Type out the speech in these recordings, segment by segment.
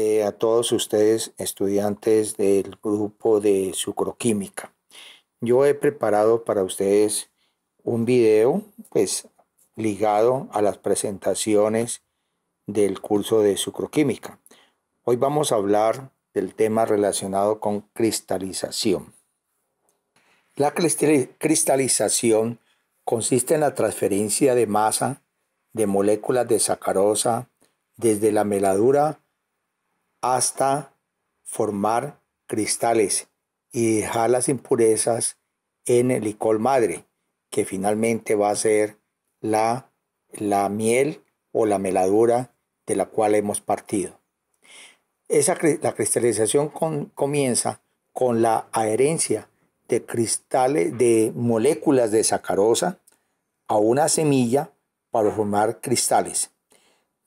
Eh, a todos ustedes estudiantes del grupo de sucroquímica. Yo he preparado para ustedes un video pues ligado a las presentaciones del curso de sucroquímica. Hoy vamos a hablar del tema relacionado con cristalización. La cristalización consiste en la transferencia de masa de moléculas de sacarosa desde la meladura hasta formar cristales y dejar las impurezas en el licor madre, que finalmente va a ser la, la miel o la meladura de la cual hemos partido. la cristalización comienza con la adherencia de cristales, de moléculas de sacarosa a una semilla para formar cristales.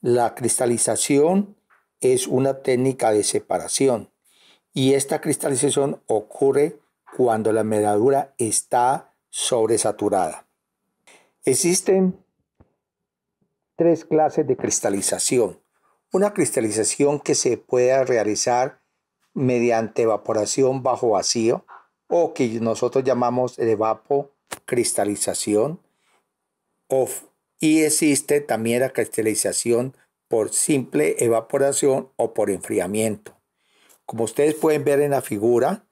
La cristalización es una técnica de separación y esta cristalización ocurre cuando la medadura está sobresaturada. Existen tres clases de cristalización. Una cristalización que se pueda realizar mediante evaporación bajo vacío o que nosotros llamamos evapocristalización. y existe también la cristalización por simple evaporación o por enfriamiento. Como ustedes pueden ver en la figura,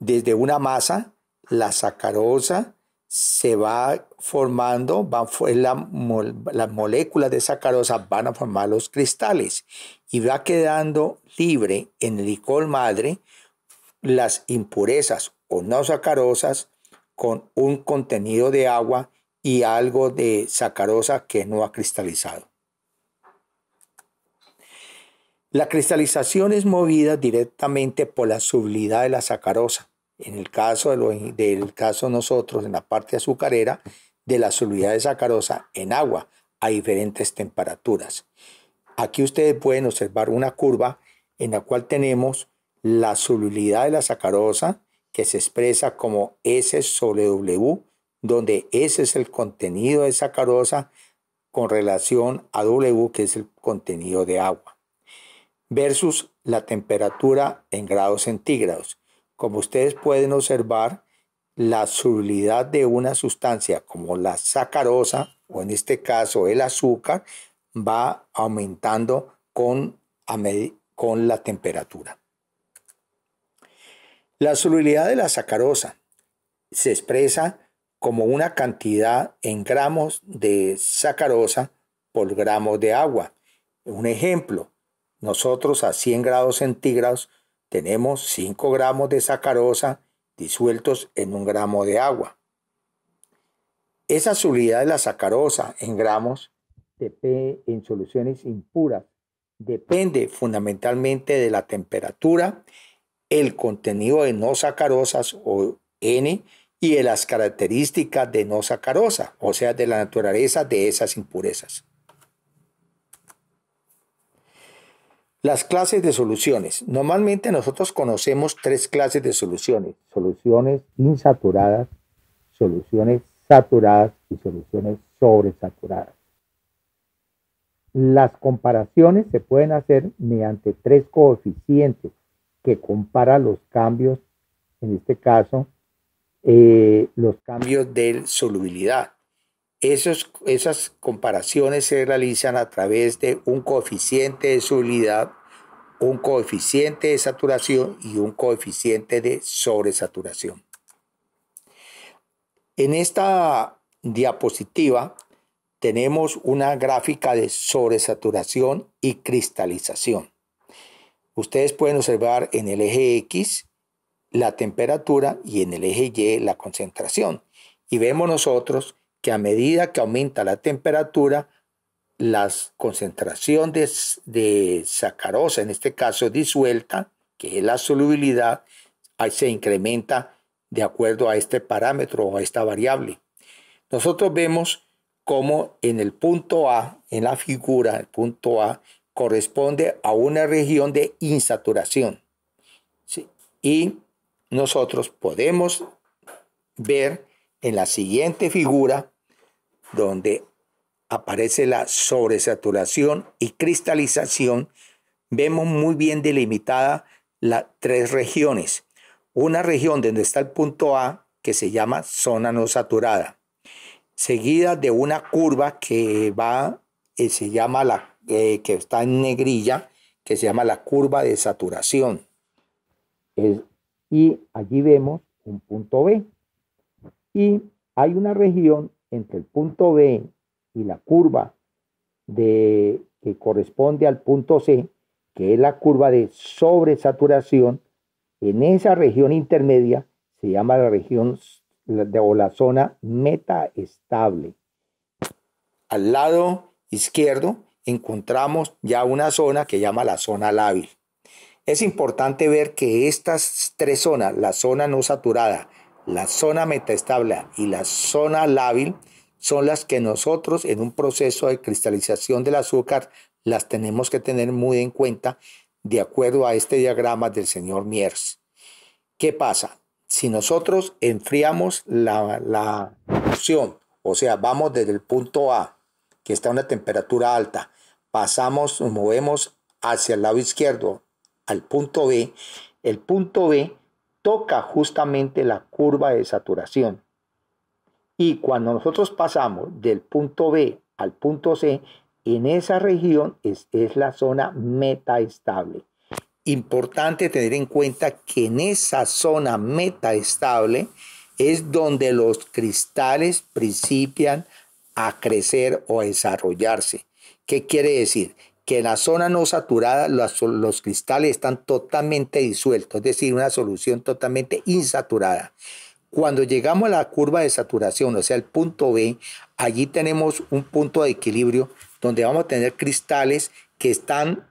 desde una masa, la sacarosa se va formando, van, las moléculas de sacarosa van a formar los cristales y va quedando libre en el licor madre las impurezas o no sacarosas con un contenido de agua y algo de sacarosa que no ha cristalizado. La cristalización es movida directamente por la solubilidad de la sacarosa. En el caso de del caso nosotros, en la parte azucarera, de la solubilidad de sacarosa en agua a diferentes temperaturas. Aquí ustedes pueden observar una curva en la cual tenemos la solubilidad de la sacarosa que se expresa como S sobre W, donde S es el contenido de sacarosa con relación a W, que es el contenido de agua versus la temperatura en grados centígrados. Como ustedes pueden observar, la solubilidad de una sustancia como la sacarosa o en este caso el azúcar va aumentando con, la temperatura. La solubilidad de la sacarosa se expresa como una cantidad en gramos de sacarosa por gramos de agua. Un ejemplo, nosotros a 100 grados centígrados tenemos 5 gramos de sacarosa disueltos en un gramo de agua. Esa solubilidad de la sacarosa en gramos de P en soluciones impuras depende fundamentalmente de la temperatura, el contenido de no sacarosas o N y de las características de no sacarosa, o sea, de la naturaleza de esas impurezas. Las clases de soluciones. Normalmente nosotros conocemos tres clases de soluciones. Soluciones insaturadas, soluciones saturadas y soluciones sobresaturadas. Las comparaciones se pueden hacer mediante tres coeficientes que comparan los cambios, en este caso, eh, los cambios de solubilidad esas comparaciones se realizan a través de un coeficiente de solubilidad, un coeficiente de saturación y un coeficiente de sobresaturación. En esta diapositiva tenemos una gráfica de sobresaturación y cristalización. Ustedes pueden observar en el eje X la temperatura y en el eje Y la concentración. Y vemos nosotros que a medida que aumenta la temperatura, la concentración de, sacarosa, en este caso disuelta, que es la solubilidad, se incrementa de acuerdo a este parámetro o a esta variable. Nosotros vemos cómo en el punto A, en la figura, el punto A corresponde a una región de insaturación. Y nosotros podemos ver en la siguiente figura donde aparece la sobresaturación y cristalización, vemos muy bien delimitada las tres regiones. Una región donde está el punto A, que se llama zona no saturada, seguida de una curva que va, eh, se llama la, eh, que está en negrilla, que se llama la curva de saturación. y allí vemos un punto B. Y hay una región entre el punto B y la curva de, que corresponde al punto C, que es la curva de sobresaturación, en esa región intermedia se llama la región o la zona metaestable. Al lado izquierdo encontramos ya una zona que llama la zona lábil. Es importante ver que estas tres zonas, la zona no saturada, la zona metaestable y la zona lábil son las que nosotros en un proceso de cristalización del azúcar las tenemos que tener muy en cuenta de acuerdo a este diagrama del señor Miers. ¿Qué pasa? Si nosotros enfriamos la, la opción, o sea, vamos desde el punto A, que está a una temperatura alta, pasamos, movemos hacia el lado izquierdo al punto B, el punto B toca justamente la curva de saturación. Y cuando nosotros pasamos del punto B al punto C, en esa región es, es la zona metaestable. Importante tener en cuenta que en esa zona metaestable es donde los cristales principian a crecer o a desarrollarse. ¿Qué quiere decir? que en la zona no saturada los, cristales están totalmente disueltos, es decir, una solución totalmente insaturada. Cuando llegamos a la curva de saturación, o sea, el punto B, allí tenemos un punto de equilibrio donde vamos a tener cristales que están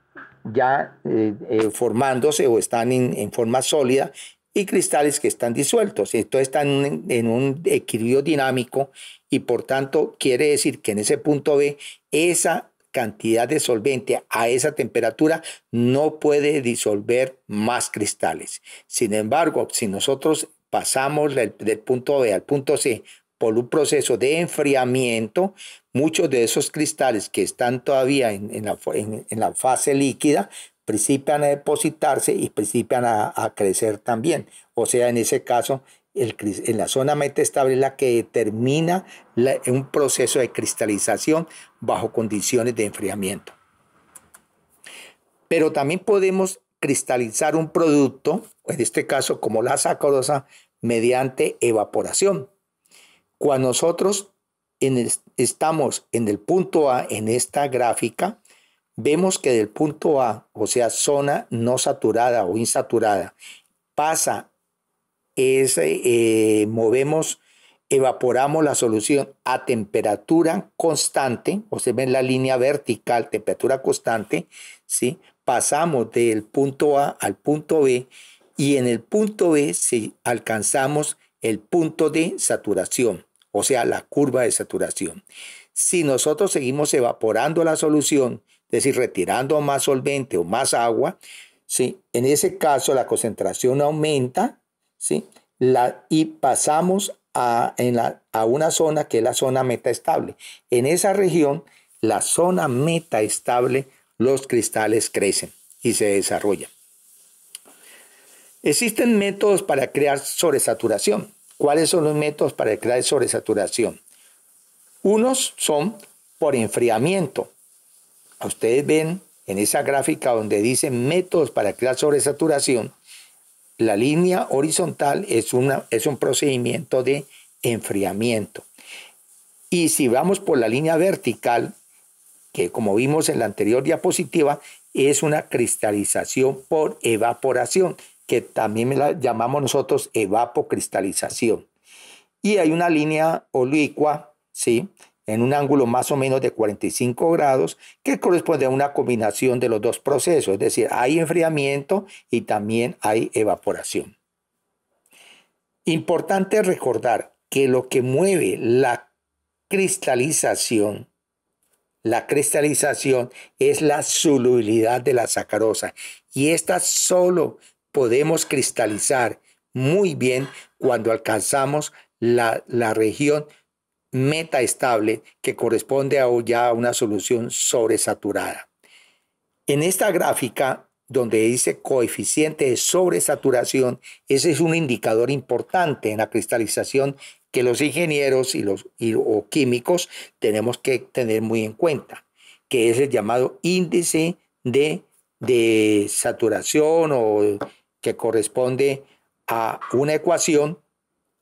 ya eh, eh, formándose o están en, forma sólida y cristales que están disueltos. Esto está en, un equilibrio dinámico y por tanto quiere decir que en ese punto B esa cantidad de solvente a esa temperatura no puede disolver más cristales. Sin embargo, si nosotros pasamos del, punto B al punto C por un proceso de enfriamiento, muchos de esos cristales que están todavía en, la, fase líquida principian a depositarse y principian a, a crecer también. O sea, en ese caso en la zona metaestable es la que determina un proceso de cristalización bajo condiciones de enfriamiento. Pero también podemos cristalizar un producto, en este caso como la sacarosa, mediante evaporación. Cuando nosotros estamos en el punto A, en esta gráfica, vemos que del punto A, o sea, zona no saturada o insaturada, pasa eh, movemos, evaporamos la solución a temperatura constante, o se ven la línea vertical, temperatura constante, ¿sí? pasamos del punto A al punto B y en el punto B si alcanzamos el punto de saturación, o sea, la curva de saturación. Si nosotros seguimos evaporando la solución, es decir, retirando más solvente o más agua, ¿sí? en ese caso la concentración aumenta ¿sí? y pasamos a, a una zona que es la zona metaestable. En esa región, la zona metaestable, los cristales crecen y se desarrollan. Existen métodos para crear sobresaturación. ¿Cuáles son los métodos para crear sobresaturación? Unos son por enfriamiento. Ustedes ven en esa gráfica donde dice métodos para crear sobresaturación, la línea horizontal es, una, es un procedimiento de enfriamiento. Y si vamos por la línea vertical, que como vimos en la anterior diapositiva, es una cristalización por evaporación, que también la llamamos nosotros evapocristalización. Y hay una línea olicua, ¿sí? en un ángulo más o menos de 45 grados, que corresponde a una combinación de los dos procesos, es decir, hay enfriamiento y también hay evaporación. Importante recordar que lo que mueve la cristalización, la cristalización es la solubilidad de la sacarosa y esta solo podemos cristalizar muy bien cuando alcanzamos la, la región meta estable que corresponde a ya una solución sobresaturada. En esta gráfica donde dice coeficiente de sobresaturación, ese es un indicador importante en la cristalización que los ingenieros y los o químicos tenemos que tener muy en cuenta, que es el llamado índice de, de saturación o que corresponde a una ecuación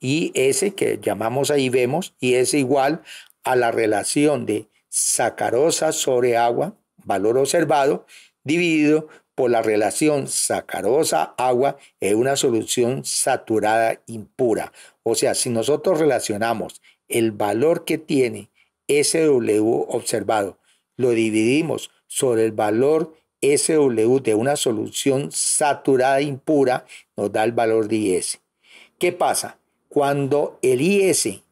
y S que llamamos ahí vemos, y es igual a la relación de sacarosa sobre agua, valor observado, dividido por la relación sacarosa-agua en una solución saturada impura. O sea, si nosotros relacionamos el valor que tiene SW observado, lo dividimos sobre el valor SW de una solución saturada impura, nos da el valor de S. ¿Qué pasa? Cuando el IS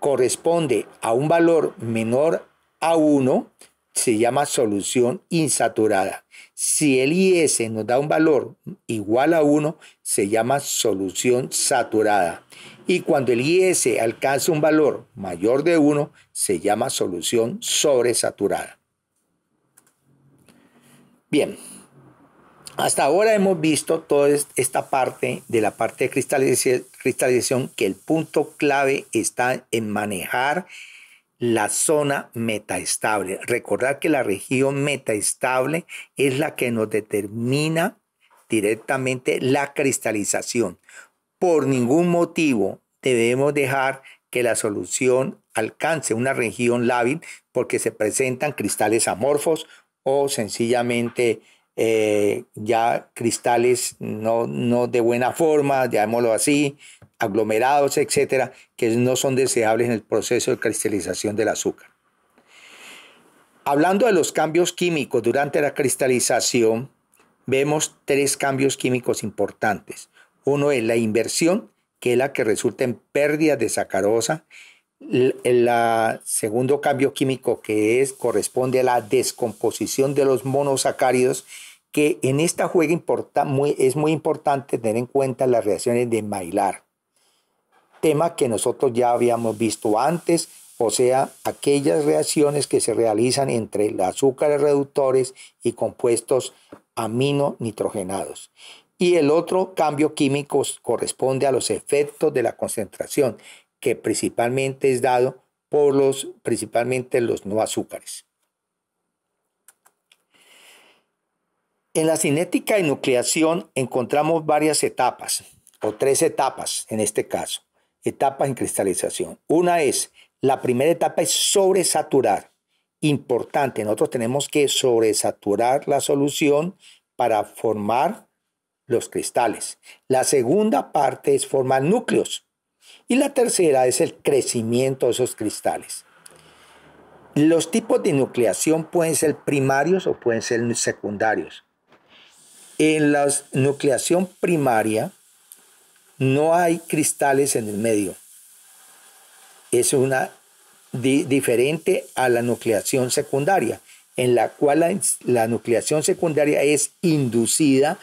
corresponde a un valor menor a 1, se llama solución insaturada. Si el IS nos da un valor igual a 1, se llama solución saturada. Y cuando el IS alcanza un valor mayor de 1, se llama solución sobresaturada. Bien. Hasta ahora hemos visto toda esta parte de la parte de cristalización, que el punto clave está en manejar la zona metaestable. Recordar que la región metaestable es la que nos determina directamente la cristalización. Por ningún motivo debemos dejar que la solución alcance una región lábil porque se presentan cristales amorfos o sencillamente eh, ya cristales no, no de buena forma, llamémoslo así, aglomerados, etcétera, que no son deseables en el proceso de cristalización del azúcar. Hablando de los cambios químicos durante la cristalización, vemos tres cambios químicos importantes. Uno es la inversión, que es la que resulta en pérdida de sacarosa el segundo cambio químico que es corresponde a la descomposición de los monosacáridos que en esta juega muy, es muy importante tener en cuenta las reacciones de Maillard tema que nosotros ya habíamos visto antes o sea aquellas reacciones que se realizan entre los azúcares reductores y compuestos amino-nitrogenados y el otro cambio químico corresponde a los efectos de la concentración que principalmente es dado por los, principalmente los no azúcares. En la cinética de nucleación encontramos varias etapas, o tres etapas en este caso, etapas en cristalización. Una es, la primera etapa es sobresaturar. Importante, nosotros tenemos que sobresaturar la solución para formar los cristales. La segunda parte es formar núcleos. Y la tercera es el crecimiento de esos cristales. Los tipos de nucleación pueden ser primarios o pueden ser secundarios. En la nucleación primaria no hay cristales en el medio. Es una diferente a la nucleación secundaria, en la cual la nucleación secundaria es inducida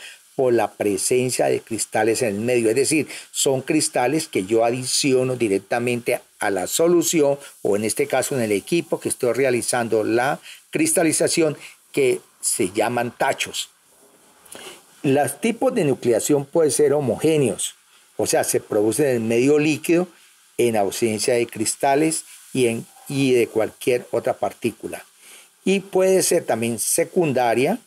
la presencia de cristales en el medio. Es decir, son cristales que yo adiciono directamente a la solución o en este caso en el equipo que estoy realizando la cristalización que se llaman tachos. Los tipos de nucleación pueden ser homogéneos, o sea, se produce en el medio líquido en ausencia de cristales y, en, y de cualquier otra partícula. Y puede ser también secundaria,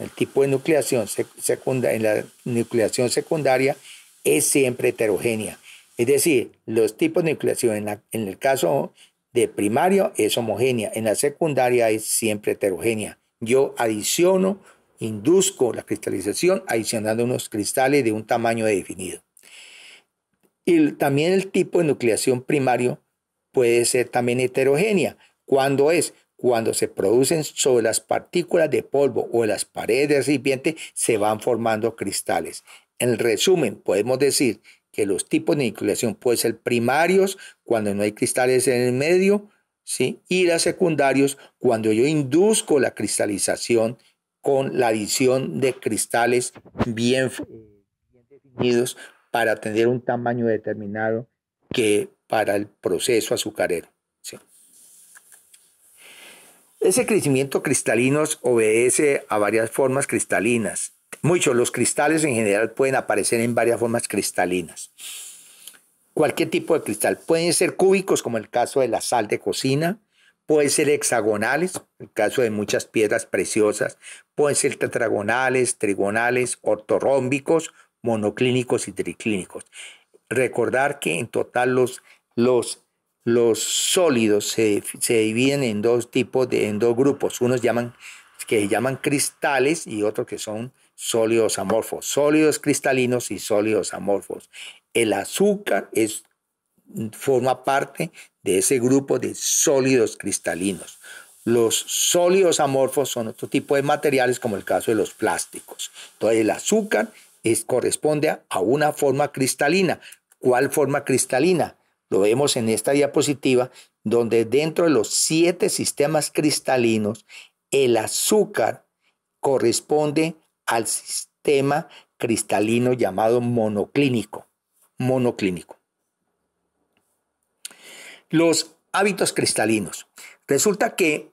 el tipo de nucleación secundaria, en la nucleación secundaria es siempre heterogénea. Es decir, los tipos de nucleación en, el caso de primario es homogénea, en la secundaria es siempre heterogénea. Yo adiciono, induzco la cristalización adicionando unos cristales de un tamaño definido. Y también el tipo de nucleación primario puede ser también heterogénea. ¿Cuándo es cuando se producen sobre las partículas de polvo o en las paredes del recipiente, se van formando cristales. En resumen, podemos decir que los tipos de nucleación pueden ser primarios cuando no hay cristales en el medio, ¿sí? y las secundarios cuando yo induzco la cristalización con la adición de cristales bien, eh, bien definidos para tener un tamaño determinado que para el proceso azucarero. Ese crecimiento cristalino obedece a varias formas cristalinas. Muchos, los cristales en general pueden aparecer en varias formas cristalinas. Cualquier tipo de cristal. Pueden ser cúbicos, como el caso de la sal de cocina. Pueden ser hexagonales, en el caso de muchas piedras preciosas. Pueden ser tetragonales, trigonales, ortorrómbicos, monoclínicos y triclínicos. Recordar que en total los, los los sólidos se, dividen en dos tipos, de, en dos grupos. Unos llaman, que llaman cristales y otros que son sólidos amorfos. Sólidos cristalinos y sólidos amorfos. El azúcar es, forma parte de ese grupo de sólidos cristalinos. Los sólidos amorfos son otro tipo de materiales como el caso de los plásticos. Entonces el azúcar es, corresponde a una forma cristalina. ¿Cuál forma cristalina? Lo vemos en esta diapositiva, donde dentro de los siete sistemas cristalinos, el azúcar corresponde al sistema cristalino llamado monoclínico. Monoclínico. Los hábitos cristalinos. Resulta que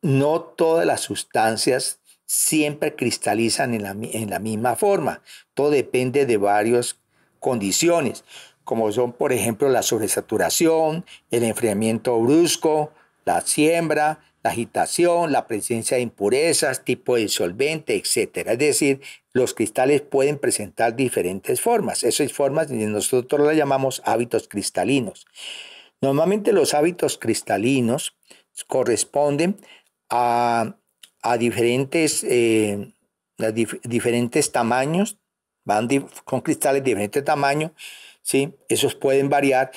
no todas las sustancias siempre cristalizan en la, en la misma forma. Todo depende de varias condiciones como son por ejemplo la sobresaturación, el enfriamiento brusco, la siembra, la agitación, la presencia de impurezas, tipo de solvente, etc. Es decir, los cristales pueden presentar diferentes formas. Esas formas nosotros las llamamos hábitos cristalinos. Normalmente los hábitos cristalinos corresponden a, diferentes, eh, diferentes tamaños, van con cristales de diferentes tamaños ¿sí? Esos pueden variar,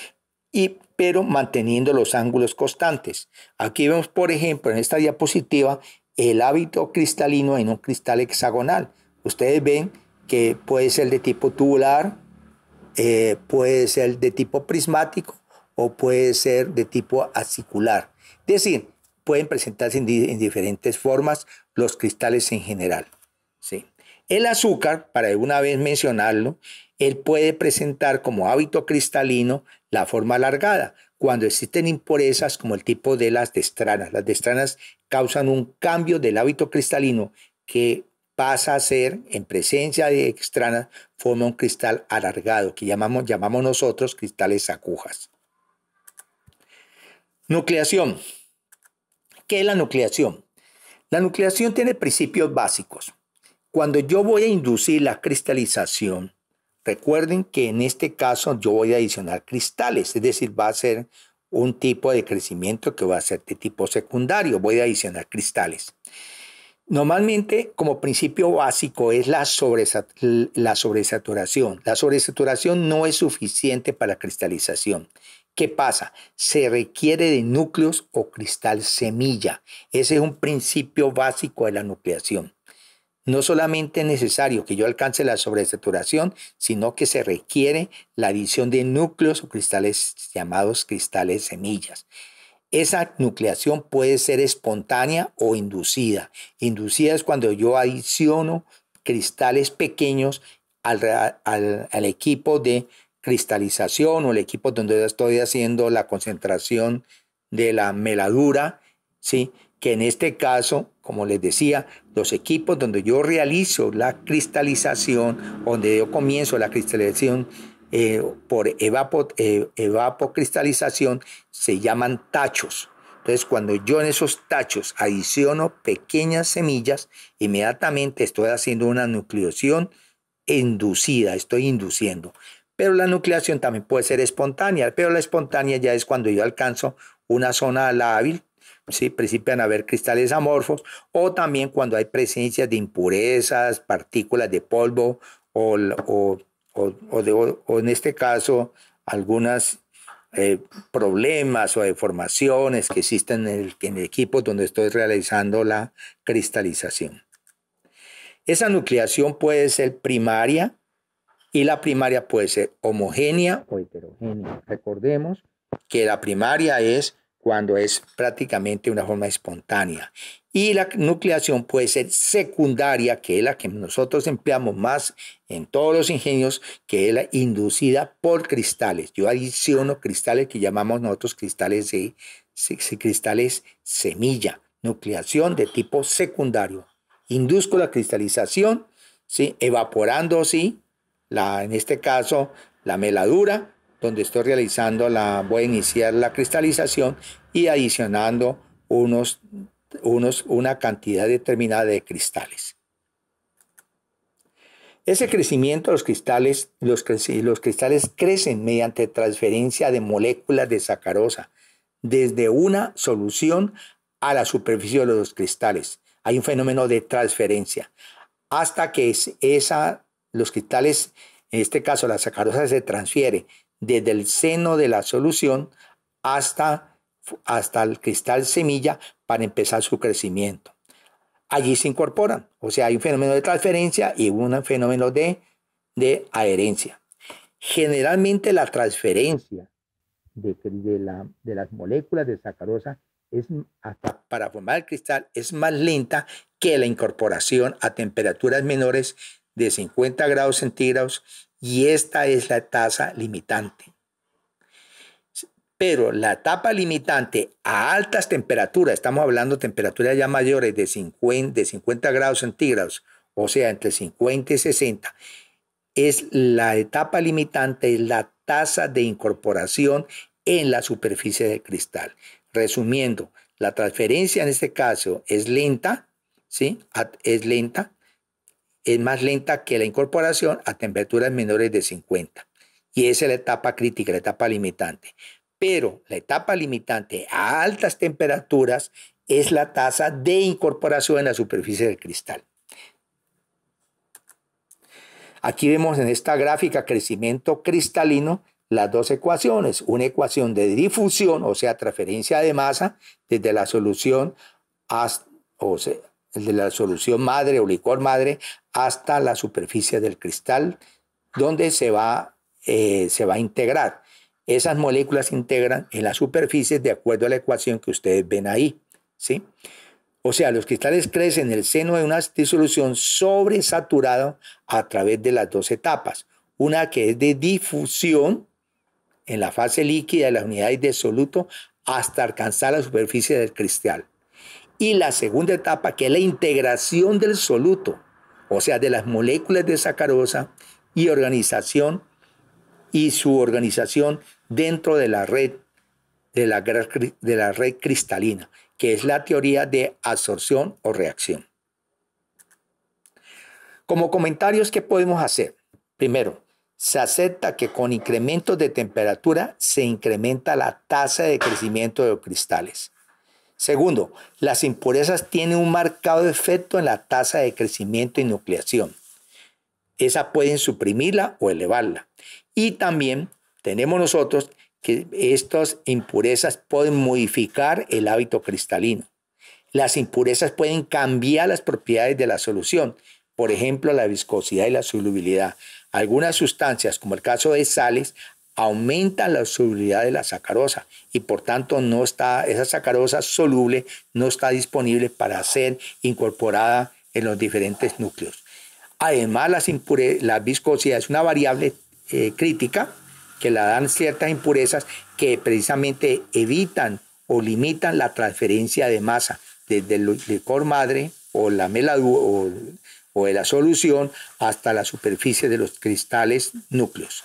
y, pero manteniendo los ángulos constantes. Aquí vemos, por ejemplo, en esta diapositiva, el hábito cristalino en un cristal hexagonal. Ustedes ven que puede ser de tipo tubular, eh, puede ser de tipo prismático o puede ser de tipo acicular. Es decir, pueden presentarse en, diferentes formas los cristales en general. ¿sí? El azúcar, para una vez mencionarlo, él puede presentar como hábito cristalino la forma alargada, cuando existen impurezas como el tipo de las destranas. Las destranas causan un cambio del hábito cristalino que pasa a ser, en presencia de extranas, forma un cristal alargado, que llamamos, llamamos nosotros cristales agujas. Nucleación. ¿Qué es la nucleación? La nucleación tiene principios básicos. Cuando yo voy a inducir la cristalización, Recuerden que en este caso yo voy a adicionar cristales, es decir, va a ser un tipo de crecimiento que va a ser de tipo secundario, voy a adicionar cristales. Normalmente, como principio básico, es la, la sobresaturación. La sobresaturación no es suficiente para cristalización. ¿Qué pasa? Se requiere de núcleos o cristal semilla. Ese es un principio básico de la nucleación. No solamente es necesario que yo alcance la sobresaturación, sino que se requiere la adición de núcleos o cristales llamados cristales semillas. Esa nucleación puede ser espontánea o inducida. Inducida es cuando yo adiciono cristales pequeños al, equipo de cristalización o el equipo donde estoy haciendo la concentración de la meladura, ¿sí? que en este caso como les decía, los equipos donde yo realizo la cristalización, donde yo comienzo la cristalización eh, por eh, evapocristalización, se llaman tachos. Entonces, cuando yo en esos tachos adiciono pequeñas semillas, inmediatamente estoy haciendo una nucleación inducida, estoy induciendo. Pero la nucleación también puede ser espontánea, pero la espontánea ya es cuando yo alcanzo una zona lábil, ¿sí? principian a haber cristales amorfos o también cuando hay presencia de impurezas, partículas de polvo o, o, en este caso algunos eh, problemas o deformaciones que existen en el, en el equipo donde estoy realizando la cristalización. Esa nucleación puede ser primaria y la primaria puede ser homogénea o heterogénea. Recordemos que la primaria es cuando es prácticamente una forma espontánea. Y la nucleación puede ser secundaria, que es la que nosotros empleamos más en todos los ingenios, que es la inducida por cristales. Yo adiciono cristales que llamamos nosotros cristales, de, cristales semilla, nucleación de tipo secundario. Induzco la cristalización, ¿sí? evaporando, ¿sí? La, en este caso, la meladura donde estoy realizando la, voy a iniciar la cristalización y adicionando unos, unos, una cantidad determinada de cristales. Ese crecimiento, de los cristales, los, los cristales crecen mediante transferencia de moléculas de sacarosa desde una solución a la superficie de los cristales. Hay un fenómeno de transferencia hasta que es esa, los cristales, en este caso la sacarosa, se transfiere desde el seno de la solución hasta, hasta el cristal semilla para empezar su crecimiento. Allí se incorporan, o sea, hay un fenómeno de transferencia y un fenómeno de, de adherencia. Generalmente la transferencia de, las moléculas de sacarosa es para formar el cristal es más lenta que la incorporación a temperaturas menores de 50 grados centígrados y esta es la tasa limitante. Pero la etapa limitante a altas temperaturas, estamos hablando de temperaturas ya mayores de 50, grados centígrados, o sea, entre 50 y 60, es la etapa limitante, es la tasa de incorporación en la superficie del cristal. Resumiendo, la transferencia en este caso es lenta, ¿sí? Es lenta, es más lenta que la incorporación a temperaturas menores de 50. Y esa es la etapa crítica, la etapa limitante. Pero la etapa limitante a altas temperaturas es la tasa de incorporación en la superficie del cristal. Aquí vemos en esta gráfica crecimiento cristalino las dos ecuaciones. Una ecuación de difusión, o sea, transferencia de masa desde la solución hasta, o de la solución madre o licor madre, hasta la superficie del cristal, donde se va, eh, se va a integrar. Esas moléculas se integran en la superficie de acuerdo a la ecuación que ustedes ven ahí. ¿sí? O sea, los cristales crecen en el seno de una disolución sobresaturada a través de las dos etapas. Una que es de difusión en la fase líquida de las unidades de soluto hasta alcanzar la superficie del cristal. Y la segunda etapa, que es la integración del soluto, o sea, de las moléculas de sacarosa y organización y su organización dentro de la red de la, red cristalina, que es la teoría de absorción o reacción. Como comentarios, ¿qué podemos hacer? Primero, se acepta que con incrementos de temperatura se incrementa la tasa de crecimiento de los cristales. Segundo, las impurezas tienen un marcado efecto en la tasa de crecimiento y nucleación. Esa pueden suprimirla o elevarla. Y también tenemos nosotros que estas impurezas pueden modificar el hábito cristalino. Las impurezas pueden cambiar las propiedades de la solución, por ejemplo, la viscosidad y la solubilidad. Algunas sustancias, como el caso de sales, aumenta la solubilidad de la sacarosa y por tanto no está esa sacarosa soluble no está disponible para ser incorporada en los diferentes núcleos. Además, las la viscosidad es una variable eh, crítica que la dan ciertas impurezas que precisamente evitan o limitan la transferencia de masa desde el licor madre o la o, o de la solución hasta la superficie de los cristales núcleos.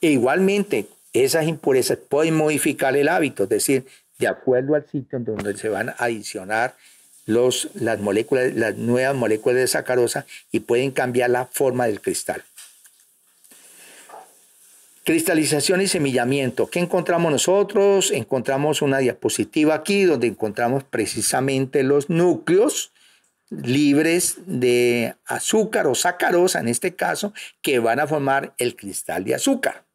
E igualmente, esas impurezas pueden modificar el hábito, es decir, de acuerdo al sitio en donde se van a adicionar los, las, moléculas, las nuevas moléculas de sacarosa y pueden cambiar la forma del cristal. Cristalización y semillamiento. ¿Qué encontramos nosotros? Encontramos una diapositiva aquí donde encontramos precisamente los núcleos libres de azúcar o sacarosa en este caso que van a formar el cristal de azúcar.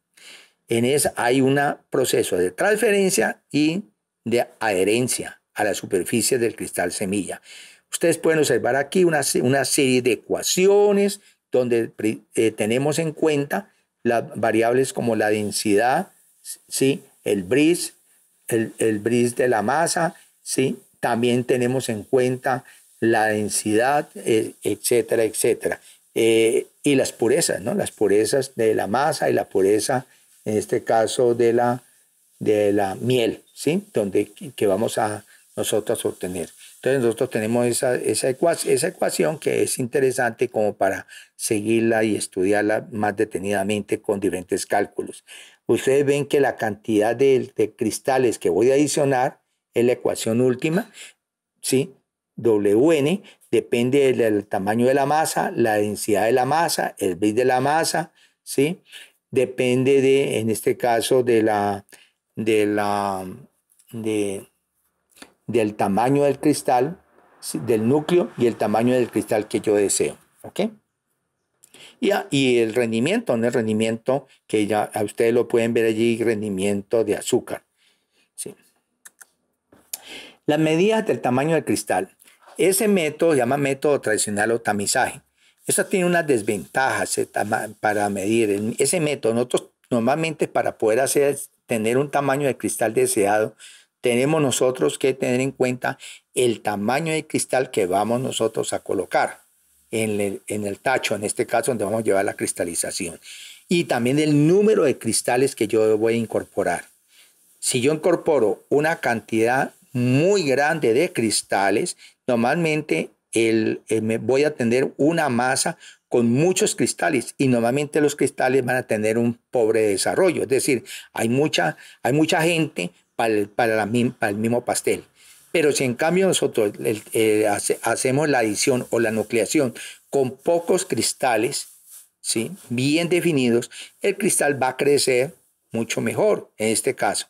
En esa hay un proceso de transferencia y de adherencia a la superficie del cristal semilla. Ustedes pueden observar aquí una, una serie de ecuaciones donde eh, tenemos en cuenta las variables como la densidad, ¿sí? el bris, el, bris de la masa, ¿sí? también tenemos en cuenta la densidad, eh, etcétera, etcétera. Eh, y las purezas, ¿no? las purezas de la masa y la pureza en este caso de la, de la miel, ¿sí? Donde, que vamos a nosotros obtener. Entonces nosotros tenemos esa, esa, ecuación, que es interesante como para seguirla y estudiarla más detenidamente con diferentes cálculos. Ustedes ven que la cantidad de, cristales que voy a adicionar es la ecuación última, ¿sí? Wn depende del, del, tamaño de la masa, la densidad de la masa, el bit de la masa, ¿sí? depende de, en este caso, de la, de la, del tamaño del cristal, del núcleo y el tamaño del cristal que yo deseo. ¿Ok? Y, ah, el rendimiento, el rendimiento que ya a ustedes lo pueden ver allí, rendimiento de azúcar. Las medidas del tamaño del cristal. Ese método se llama método tradicional o tamizaje. Eso tiene unas desventajas para medir. Ese método, nosotros normalmente para poder hacer, tener un tamaño de cristal deseado, tenemos nosotros que tener en cuenta el tamaño de cristal que vamos nosotros a colocar en el, en el tacho, en este caso donde vamos a llevar la cristalización. Y también el número de cristales que yo voy a incorporar. Si yo incorporo una cantidad muy grande de cristales, normalmente el, eh, voy a tener una masa con muchos cristales y normalmente los cristales van a tener un pobre desarrollo. Es decir, hay mucha, hay mucha gente para el, para, el mismo pastel. Pero si en cambio nosotros eh, hacemos la adición o la nucleación con pocos cristales, ¿sí? bien definidos, el cristal va a crecer mucho mejor en este caso.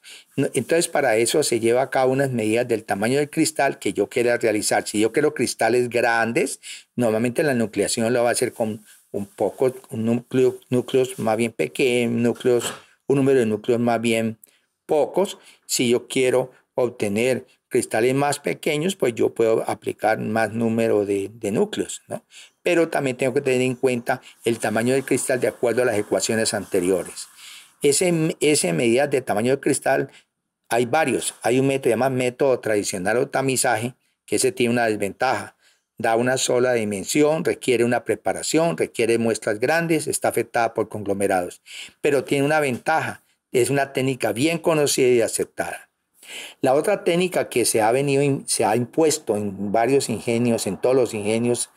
Entonces, para eso se lleva a cabo unas medidas del tamaño del cristal que yo quiera realizar. Si yo quiero cristales grandes, normalmente la nucleación lo va a hacer con un poco, un núcleo, núcleos más bien pequeño núcleos, un número de núcleos más bien pocos. Si yo quiero obtener cristales más pequeños, pues yo puedo aplicar más número de, de, núcleos, ¿no? Pero también tengo que tener en cuenta el tamaño del cristal de acuerdo a las ecuaciones anteriores. Ese, ese medida de tamaño de cristal, hay varios. Hay un método llamado método tradicional o tamizaje, que ese tiene una desventaja. Da una sola dimensión, requiere una preparación, requiere muestras grandes, está afectada por conglomerados. Pero tiene una ventaja, es una técnica bien conocida y aceptada. La otra técnica que se ha venido, se ha impuesto en varios ingenios, en todos los ingenios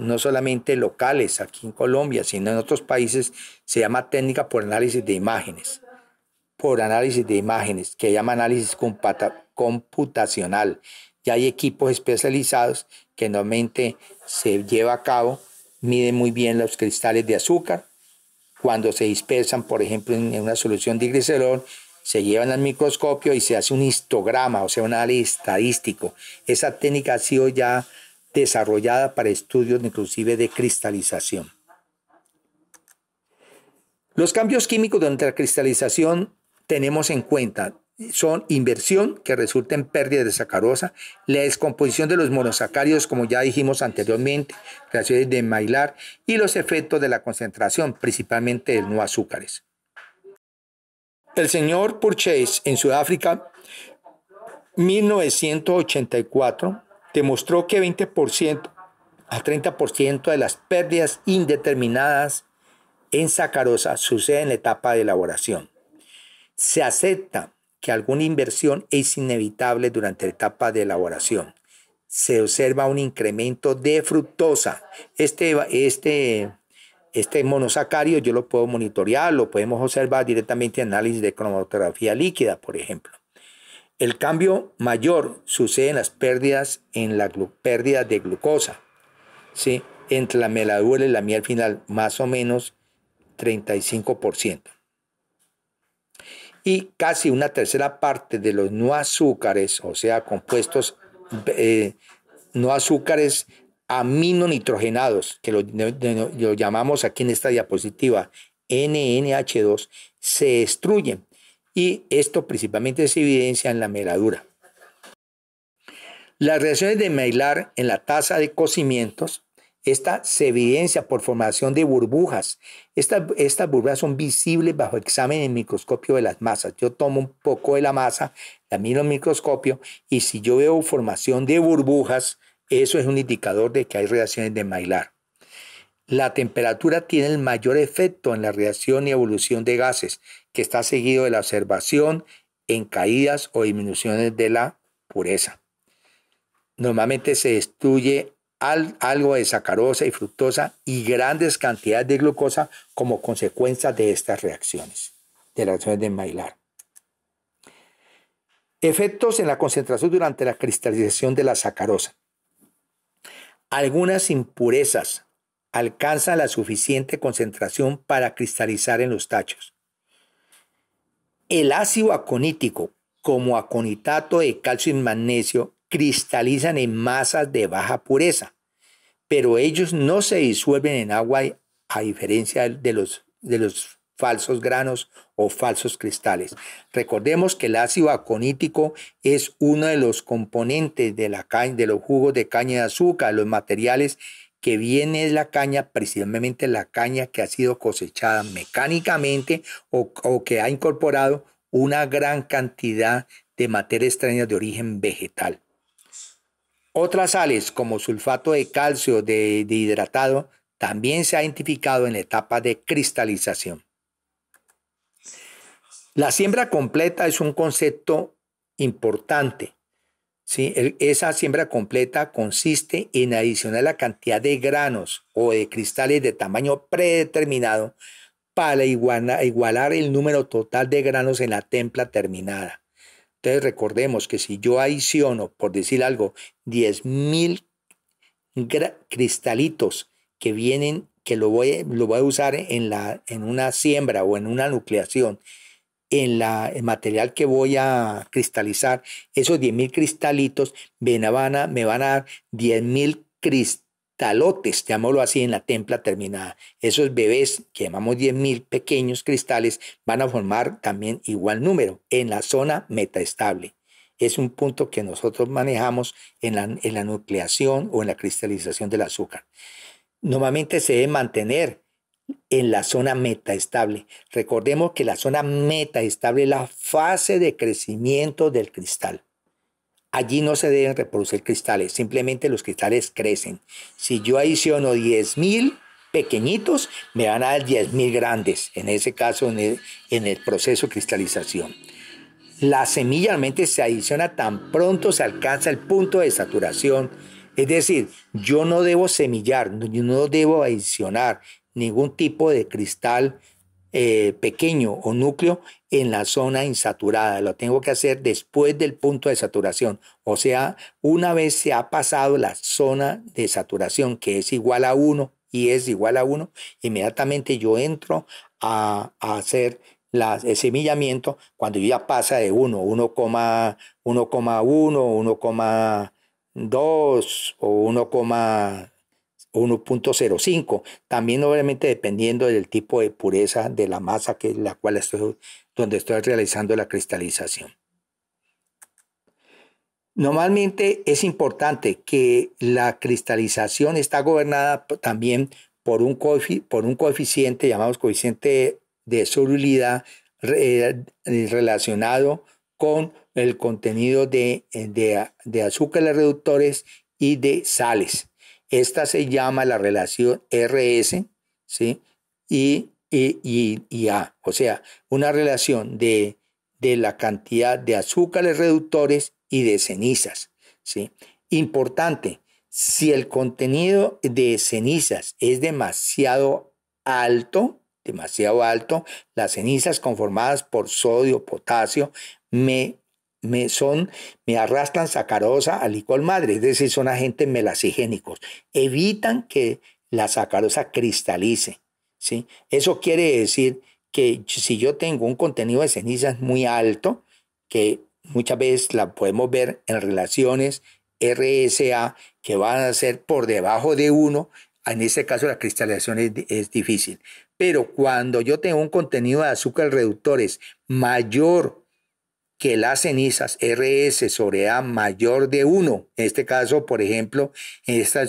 no solamente locales aquí en Colombia, sino en otros países, se llama técnica por análisis de imágenes. Por análisis de imágenes, que llama análisis computacional. Y hay equipos especializados que normalmente se lleva a cabo, miden muy bien los cristales de azúcar. Cuando se dispersan, por ejemplo, en una solución de glicerol, se llevan al microscopio y se hace un histograma, o sea, un análisis estadístico. Esa técnica ha sido ya desarrollada para estudios inclusive de cristalización. Los cambios químicos durante la cristalización tenemos en cuenta son inversión que resulta en pérdida de sacarosa, la descomposición de los monosacáridos, como ya dijimos anteriormente, reacciones de mailar y los efectos de la concentración, principalmente de no azúcares. El señor Purchase en Sudáfrica, 1984, demostró que 20% a 30% de las pérdidas indeterminadas en sacarosa sucede en la etapa de elaboración. Se acepta que alguna inversión es inevitable durante la etapa de elaboración. Se observa un incremento de fructosa. Este, este, este monosacario yo lo puedo monitorear, lo podemos observar directamente en análisis de cromatografía líquida, por ejemplo. El cambio mayor sucede en las pérdidas, en la pérdida de glucosa, ¿sí? entre la meladuela y la miel final, más o menos 35%. Y casi una tercera parte de los no azúcares, o sea, compuestos eh, no azúcares aminonitrogenados, que lo, lo llamamos aquí en esta diapositiva, NNH2, se destruyen y esto principalmente se evidencia en la meladura. Las reacciones de mailar en la tasa de cocimientos, esta se evidencia por formación de burbujas. Estas, burbujas son visibles bajo examen en microscopio de las masas. Yo tomo un poco de la masa, la miro en microscopio y si yo veo formación de burbujas, eso es un indicador de que hay reacciones de mailar. La temperatura tiene el mayor efecto en la reacción y evolución de gases que está seguido de la observación en caídas o disminuciones de la pureza. Normalmente se destruye algo de sacarosa y fructosa y grandes cantidades de glucosa como consecuencia de estas reacciones, de las reacciones de Maillard. Efectos en la concentración durante la cristalización de la sacarosa. Algunas impurezas alcanzan la suficiente concentración para cristalizar en los tachos. El ácido aconítico como aconitato de calcio y magnesio cristalizan en masas de baja pureza, pero ellos no se disuelven en agua a diferencia de los, falsos granos o falsos cristales. Recordemos que el ácido aconítico es uno de los componentes de, la de los jugos de caña de azúcar, los materiales que viene es la caña, precisamente la caña que ha sido cosechada mecánicamente o, que ha incorporado una gran cantidad de materia extraña de origen vegetal. Otras sales como sulfato de calcio de, de hidratado también se ha identificado en la etapa de cristalización. La siembra completa es un concepto importante ¿sí? esa siembra completa consiste en adicionar la cantidad de granos o de cristales de tamaño predeterminado para igualar el número total de granos en la templa terminada. Entonces recordemos que si yo adiciono, por decir algo, 10.000 cristalitos que vienen, que lo voy, lo voy a usar en, la, en una siembra o en una nucleación en la, el material que voy a cristalizar, esos 10.000 cristalitos me van a, me van a dar 10.000 cristalotes, llamémoslo así, en la templa terminada. Esos bebés, que llamamos 10.000 pequeños cristales, van a formar también igual número en la zona metaestable es un punto que nosotros manejamos en la, en la, nucleación o en la cristalización del azúcar. Normalmente se debe mantener en la zona estable Recordemos que la zona estable es la fase de crecimiento del cristal. Allí no se deben reproducir cristales, simplemente los cristales crecen. Si yo adiciono 10.000 pequeñitos, me van a dar 10.000 grandes, en ese caso en el, proceso de cristalización. La semilla realmente se adiciona tan pronto se alcanza el punto de saturación. Es decir, yo no debo semillar, no debo adicionar, ningún tipo de cristal eh, pequeño o núcleo en la zona insaturada. Lo tengo que hacer después del punto de saturación. O sea, una vez se ha pasado la zona de saturación, que es igual a 1 y es igual a 1, inmediatamente yo entro a, hacer las, el semillamiento cuando ya pasa de 1, 1,1, 1,2 o 1, 1.05, también obviamente dependiendo del tipo de pureza de la masa que la cual estoy, donde estoy realizando la cristalización. Normalmente es importante que la cristalización está gobernada también por un, por un coeficiente, llamamos coeficiente de solubilidad eh, relacionado con el contenido de, de azúcares reductores y de sales. Esta se llama la relación RS, ¿sí? Y, y, e, A, o sea, una relación de, de la cantidad de azúcares reductores y de cenizas, ¿sí? Importante, si el contenido de cenizas es demasiado alto, demasiado alto, las cenizas conformadas por sodio, potasio, me, me son, me arrastran sacarosa al igual madre, es decir, son agentes melasigénicos. Evitan que la sacarosa cristalice. ¿sí? Eso quiere decir que si yo tengo un contenido de cenizas muy alto, que muchas veces la podemos ver en relaciones RSA que van a ser por debajo de uno en ese caso la cristalización es, es difícil. Pero cuando yo tengo un contenido de azúcar reductores mayor que las cenizas RS sobre A mayor de 1, en este caso, por ejemplo, en esta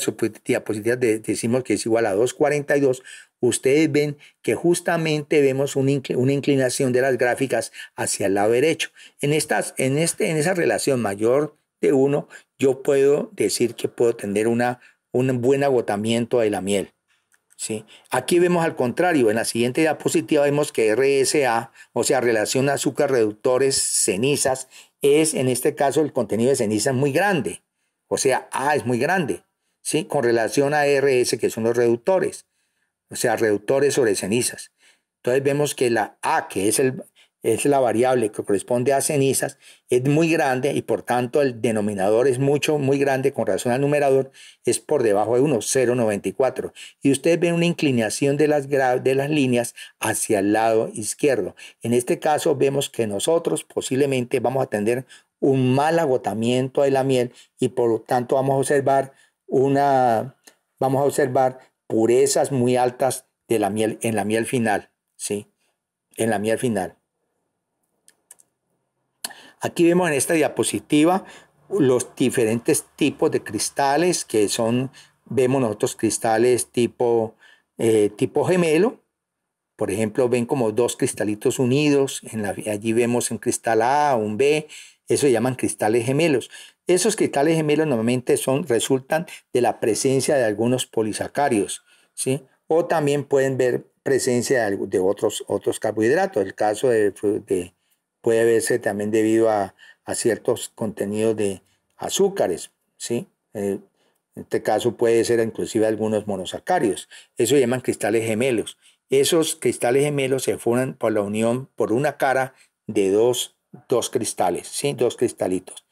diapositiva decimos que es igual a 242, ustedes ven que justamente vemos una, inclinación de las gráficas hacia el lado derecho. En, estas, en, este, en esa relación mayor de 1, yo puedo decir que puedo tener una, un buen agotamiento de la miel. ¿sí? Aquí vemos al contrario, en la siguiente diapositiva vemos que RSA, o sea, relación azúcar reductores, cenizas, es en este caso el contenido de cenizas muy grande, o sea, A es muy grande, ¿sí? Con relación a RS, que son los reductores, o sea, reductores sobre cenizas. Entonces vemos que la A, que es el, es la variable que corresponde a cenizas, es muy grande y por tanto el denominador es mucho, muy grande con relación al numerador, es por debajo de 1, 0,94. Y ustedes ven una inclinación de las, de las líneas hacia el lado izquierdo. En este caso vemos que nosotros posiblemente vamos a tener un mal agotamiento de la miel y por lo tanto vamos a observar una, vamos a observar purezas muy altas de la miel, en la miel final, ¿sí? En la miel final. Aquí vemos en esta diapositiva los diferentes tipos de cristales que son, vemos nosotros cristales tipo, eh, tipo gemelo. Por ejemplo, ven como dos cristalitos unidos. En allí vemos un cristal A, un B. Eso se llaman cristales gemelos. Esos cristales gemelos normalmente son, resultan de la presencia de algunos polisacarios, ¿sí? O también pueden ver presencia de, de otros, otros carbohidratos. El caso de puede verse también debido a, ciertos contenidos de azúcares, ¿sí? Eh, en este caso puede ser inclusive algunos monosacarios. Eso se llaman cristales gemelos. Esos cristales gemelos se forman por la unión, por una cara de dos, cristales, ¿sí? dos cristalitos.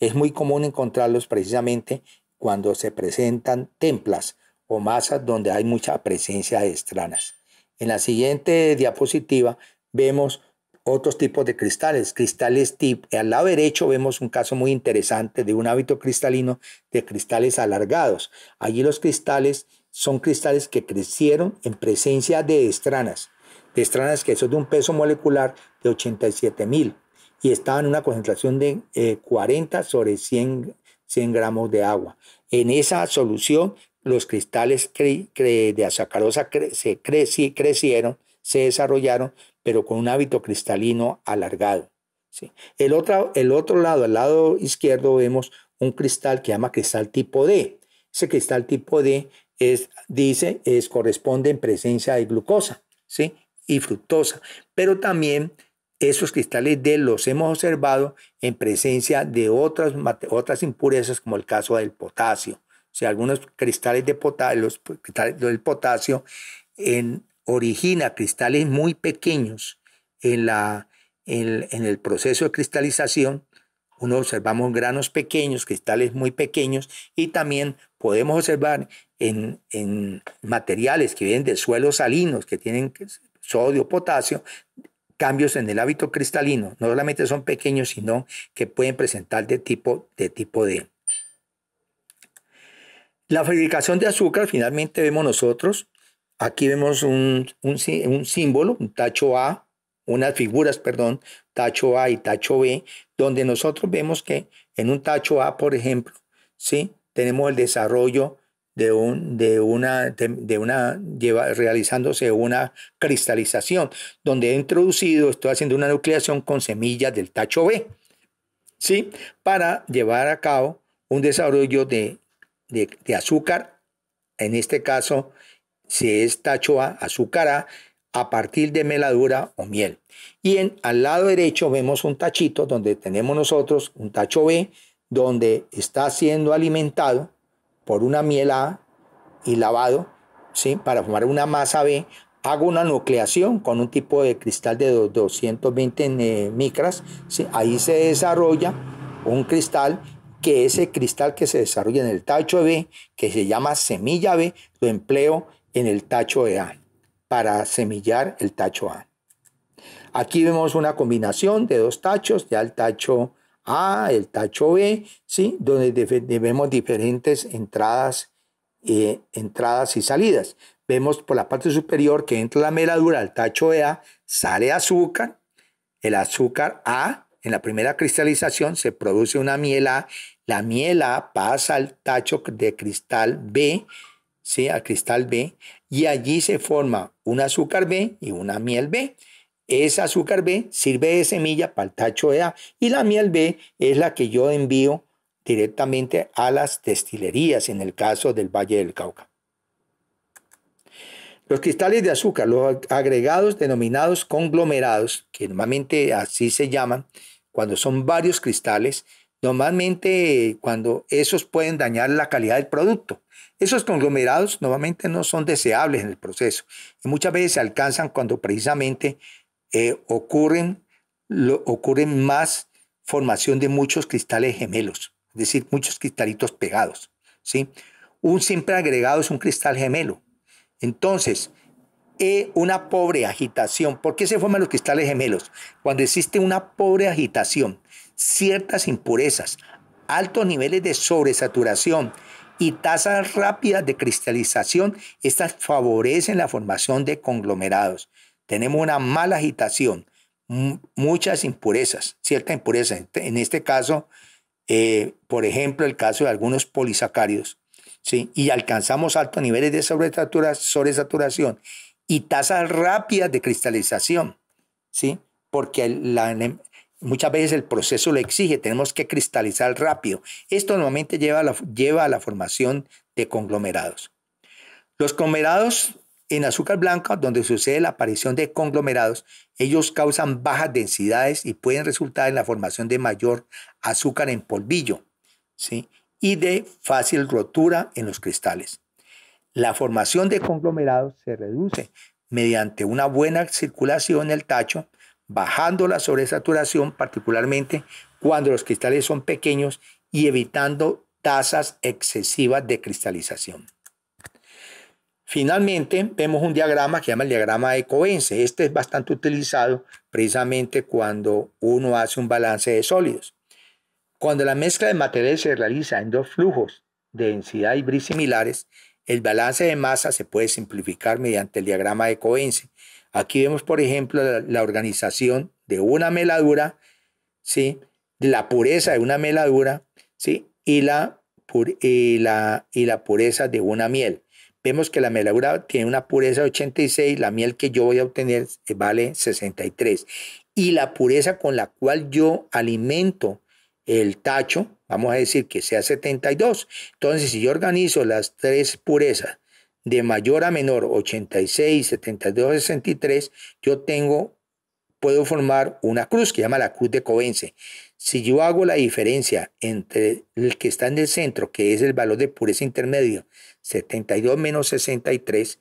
Es muy común encontrarlos precisamente cuando se presentan templas o masas donde hay mucha presencia de estranas. En la siguiente diapositiva vemos otros tipos de cristales. Cristales tip, al lado derecho vemos un caso muy interesante de un hábito cristalino de cristales alargados. Allí los cristales son cristales que crecieron en presencia de estranas, de estranas que son de un peso molecular de 87 mil y estaban en una concentración de 40 eh, sobre 100, gramos de agua. En esa solución, los cristales de azacarosa crecieron, se desarrollaron, pero con un hábito cristalino alargado. El, otro, el otro lado, al lado izquierdo, vemos un cristal que llama cristal tipo D. Ese cristal tipo D es, dice, es, corresponde en presencia de glucosa ¿sí? y fructosa, pero también esos cristales D los hemos observado en presencia de otras, otras impurezas, como el caso del potasio. O sea, algunos cristales de los cristales del potasio en, origina cristales muy pequeños en, la, el proceso de cristalización. Uno observamos granos pequeños, cristales muy pequeños y también podemos observar en, materiales que vienen de suelos salinos, que tienen sodio, potasio, cambios en el hábito cristalino. No solamente son pequeños, sino que pueden presentar de tipo, de tipo D. La fabricación de azúcar, finalmente vemos nosotros, Aquí vemos un, símbolo, un tacho A, unas figuras, perdón, tacho A y tacho B, donde nosotros vemos que en un tacho A, por ejemplo, ¿sí? tenemos el desarrollo de, un, de una, de, una lleva, realizándose una cristalización, donde he introducido, estoy haciendo una nucleación con semillas del tacho B, ¿sí? para llevar a cabo un desarrollo de, de azúcar, en este caso se es A, azúcar a partir de meladura o miel. Y en, al lado derecho vemos un tachito donde tenemos nosotros un tacho B, donde está siendo alimentado por una miel A y lavado ¿sí? para formar una masa B. Hago una nucleación con un tipo de cristal de 220 eh, micras. ¿sí? Ahí se desarrolla un cristal que ese cristal que se desarrolla en el tacho B, que se llama semilla B, lo empleo en el tacho de A para semillar el tacho A. Aquí vemos una combinación de dos tachos, ya el tacho A, el tacho B, ¿sí? donde vemos diferentes entradas, eh, entradas y salidas. Vemos por la parte superior que entra la meladura al tacho de A, sale azúcar, el azúcar A, en la primera cristalización se produce una miel A, la miel A pasa al tacho de cristal B, al cristal B y allí se forma un azúcar B y una miel B. Ese azúcar B sirve de semilla para el tacho A y la miel B es la que yo envío directamente a las destilerías en el caso del Valle del Cauca. Los cristales de azúcar, los agregados denominados conglomerados, que normalmente así se llaman, cuando son varios cristales, normalmente cuando esos pueden dañar la calidad del producto. Esos conglomerados nuevamente no son deseables en el proceso y muchas veces se alcanzan cuando precisamente eh, ocurren, más formación de muchos cristales gemelos, es decir, muchos cristalitos pegados. ¿sí? Un simple agregado es un cristal gemelo. Entonces, eh, una pobre agitación, ¿por qué se forman los cristales gemelos? Cuando existe una pobre agitación, ciertas impurezas, altos niveles de sobresaturación, y tasas rápidas de cristalización, estas favorecen la formación de conglomerados. Tenemos una mala agitación, muchas impurezas, cierta impureza. En este, este caso, eh, por ejemplo, el caso de algunos polisacáridos, ¿sí? y alcanzamos altos niveles de sobresaturación y tasas rápidas de cristalización, ¿sí? porque la, Muchas veces el proceso lo exige, tenemos que cristalizar rápido. Esto normalmente lleva a la, lleva a la formación de conglomerados. Los conglomerados en azúcar blanca, donde sucede la aparición de conglomerados, ellos causan bajas densidades y pueden resultar en la formación de mayor azúcar en polvillo ¿sí? y de fácil rotura en los cristales. La formación de conglomerados se reduce mediante una buena circulación en el tacho bajando la sobresaturación, particularmente cuando los cristales son pequeños y evitando tasas excesivas de cristalización. Finalmente, vemos un diagrama que llama el diagrama de Coense. Este es bastante utilizado precisamente cuando uno hace un balance de sólidos. Cuando la mezcla de materiales se realiza en dos flujos de densidad y bris similares, el balance de masa se puede simplificar mediante el diagrama de Coense, Aquí vemos, por ejemplo, la, organización de una meladura, ¿sí? la pureza de una meladura ¿sí? y, la, la, y la pureza de una miel. Vemos que la meladura tiene una pureza de 86, la miel que yo voy a obtener eh, vale 63. Y la pureza con la cual yo alimento el tacho, vamos a decir que sea 72. Entonces, si yo organizo las tres purezas de mayor a menor 86, 72, 63, yo tengo, puedo formar una cruz que se llama la cruz de Covense. Si yo hago la diferencia entre el que está en el centro, que es el valor de pureza intermedio, 72 menos 63,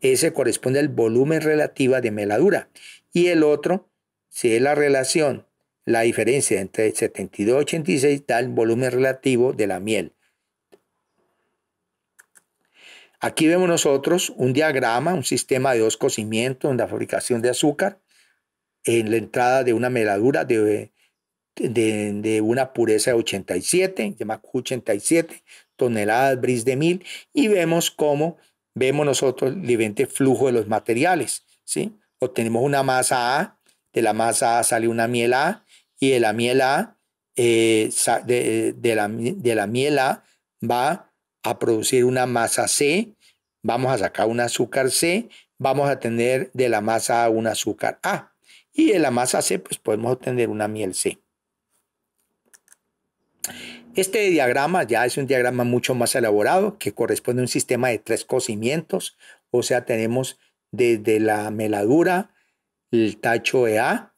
ese corresponde al volumen relativa de meladura. Y el otro, si es la relación, la diferencia entre 72 86, da el volumen relativo de la miel. Aquí vemos nosotros un diagrama, un sistema de dos cocimientos en la fabricación de azúcar, en la entrada de una meladura de, de, una pureza de 87, 87, toneladas bris de mil y vemos cómo vemos nosotros el flujo de los materiales. ¿sí? Obtenemos una masa A, de la masa A sale una miel A, y de la miel eh, de la miel A va a producir una masa C, Vamos a sacar un azúcar C, vamos a tener de la masa A un azúcar A. Y de la masa C, pues podemos obtener una miel C. Este diagrama ya es un diagrama mucho más elaborado que corresponde a un sistema de tres cocimientos. O sea, tenemos desde la meladura el tacho de A,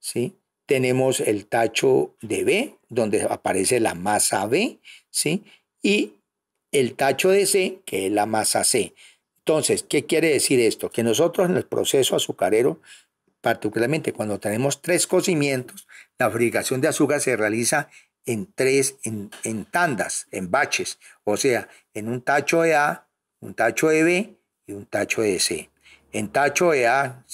¿sí? tenemos el tacho de B, donde aparece la masa B, ¿sí? y el tacho de C, que es la masa C. Entonces, ¿qué quiere decir esto? Que nosotros en el proceso azucarero, particularmente cuando tenemos tres cocimientos, la fabricación de azúcar se realiza en tres, en, en tandas, en baches, o sea, en un tacho de A, un tacho de B y un tacho de C. En tacho de A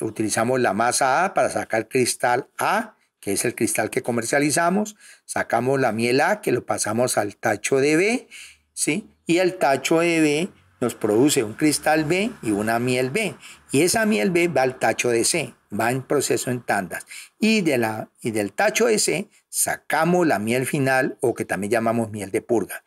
utilizamos la masa A para sacar cristal A, que es el cristal que comercializamos, sacamos la miel A, que lo pasamos al tacho de B y el tacho de B nos produce un cristal B y una miel B. Y esa miel B va al tacho de C, va en proceso en tandas. Y, de la, y del tacho de C sacamos la miel final o que también llamamos miel de purga.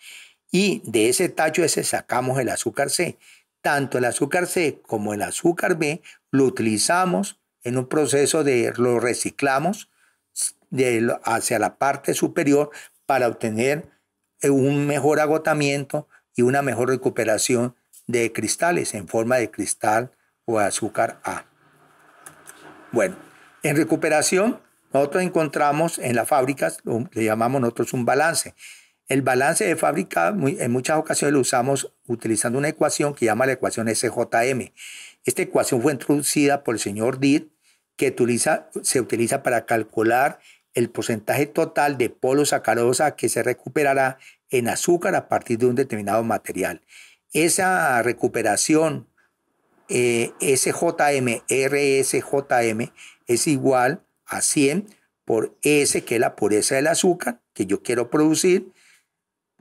Y de ese tacho de C sacamos el azúcar C. Tanto el azúcar C como el azúcar B lo utilizamos en un proceso de lo reciclamos hacia la parte superior para obtener eh, un mejor agotamiento y una mejor recuperación de cristales en forma de cristal o azúcar A. Bueno, en recuperación nosotros encontramos en las fábricas, le llamamos nosotros un balance. El balance de fábrica en muchas ocasiones lo usamos utilizando una ecuación que llama la ecuación SJM. Esta ecuación fue introducida por el señor Did, que utiliza, se utiliza para calcular el porcentaje total de polosacarosa que se recuperará en azúcar a partir de un determinado material. Esa recuperación eh, SJM, RSJM, es igual a 100 por S, que es la pureza del azúcar que yo quiero producir,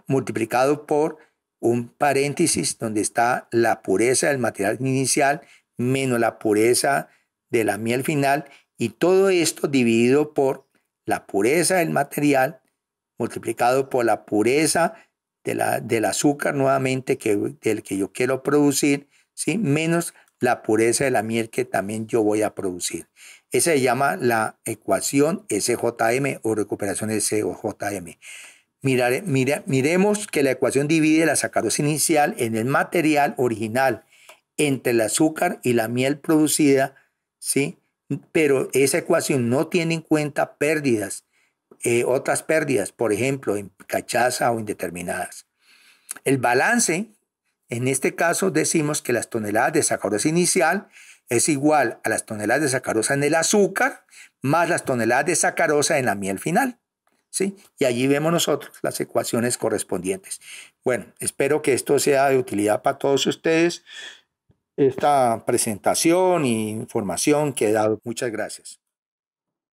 multiplicado por un paréntesis donde está la pureza del material inicial menos la pureza de la miel final y todo esto dividido por la pureza del material multiplicado por la pureza de la, del azúcar nuevamente que, del que yo quiero producir, ¿sí? menos la pureza de la miel que también yo voy a producir. Esa se llama la ecuación SJM o recuperación SJM. miremos que la ecuación divide la sacarosa inicial en el material original entre el azúcar y la miel producida, ¿sí? pero esa ecuación no tiene en cuenta pérdidas, eh, otras pérdidas, por ejemplo, en cachaza o indeterminadas. El balance, en este caso decimos que las toneladas de sacarosa inicial es igual a las toneladas de sacarosa en el azúcar más las toneladas de sacarosa en la miel final. ¿Sí? Y allí vemos nosotros las ecuaciones correspondientes. Bueno, espero que esto sea de utilidad para todos ustedes esta presentación e información que he dado. Muchas gracias.